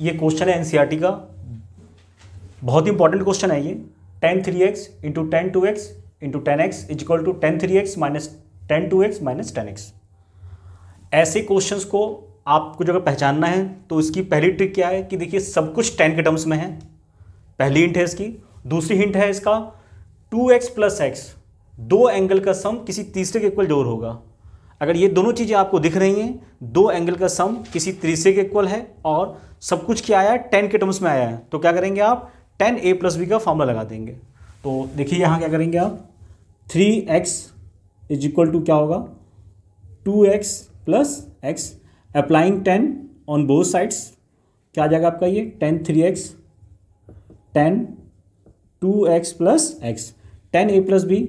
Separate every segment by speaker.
Speaker 1: ये क्वेश्चन है NCERT e का बहुत इंपॉर्टेंट क्वेश्चन है ये ten three x into ten two x into ten x is equal to ten three x minus ten two x minus ten x ऐसे questions को आपको जो अगर पहचानना है तो इसकी पहली ट्रिक क्या है कि देखिए सब कुछ टेन के टर्म्स में है पहली हिंट है इसकी दूसरी हिंट है इसका टू एक्स प्लस एक्स दो एंगल का सम किसी तीसरे के इक्वल जोर होगा अगर ये दोनों चीज़ें आपको दिख रही हैं दो एंगल का सम किसी तीसरे के इक्वल है और सब कुछ क्या आया है टेन के टर्म्स में आया है तो क्या करेंगे आप टेन ए प्लस बी का फॉर्मूला लगा देंगे तो देखिए यहाँ क्या करेंगे आप three x is equal to क्या होगा two x plus x applying ten on both sides क्या आ जाएगा आपका ये ten three x ten two x plus x ten a plus b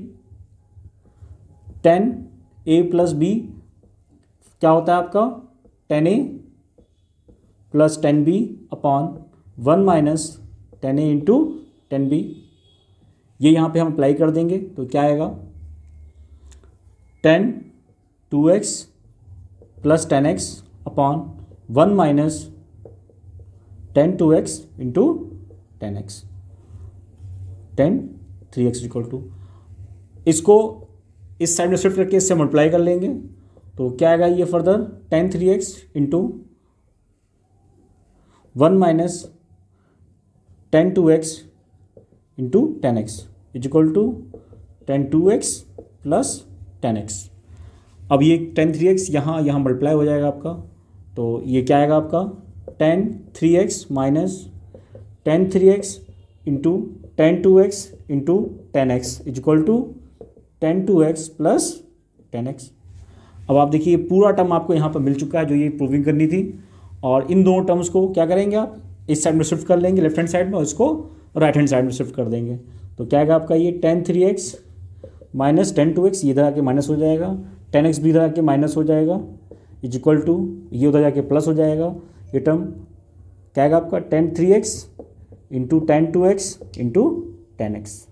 Speaker 1: ten a plus b क्या होता है आपका ten a plus ten b upon one minus ten a into ten b ये यहाँ पे हम अप्लाई कर देंगे तो क्या आएगा ten two x plus ten x upon one minus ten two x into ten x ten three x equal to इसको इस साइड में शिफ्ट करके इससे मल्टीप्लाई कर लेंगे तो क्या आएगा ये further ten three x into one minus ten two x into ten x is equal to ten two x plus ten x अब ये टेन थ्री एक्स यहाँ यहाँ मल्टीप्लाई हो जाएगा आपका तो ये क्या आएगा आपका ten three x minus ten three x into ten two x into ten x is equal to ten two x plus ten x अब आप देखिए पूरा टर्म आपको यहाँ पर मिल चुका है जो ये प्रूविंग करनी थी और इन दोनों टर्म्स को क्या करेंगे आप इस साइड में शिफ्ट कर लेंगे लेफ्ट हैंड साइड में इसको राइट हैंड साइड में शिफ्ट कर देंगे तो क्या आएगा आपका ये ten three x minus ten two x इधर आके माइनस हो जाएगा टेन एक्स भी इधर आके माइनस हो जाएगा इज इक्वल टू ये उधर जाके प्लस हो जाएगा ये टर्म क्या आएगा आपका ten three x into ten two x into ten x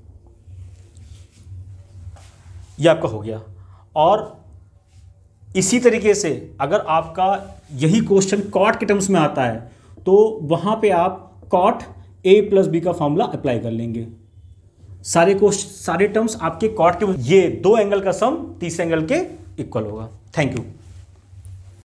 Speaker 1: ये आपका हो गया और इसी तरीके से अगर आपका यही क्वेश्चन कॉट के टर्म्स में आता है तो वहाँ पे आप कॉट ए प्लस बी का फॉर्मूला अप्लाई कर लेंगे सारे क्वेश्चन सारे टर्म्स आपके कॉट के ये दो एंगल का सम तीसरे एंगल के इक्वल होगा थैंक यू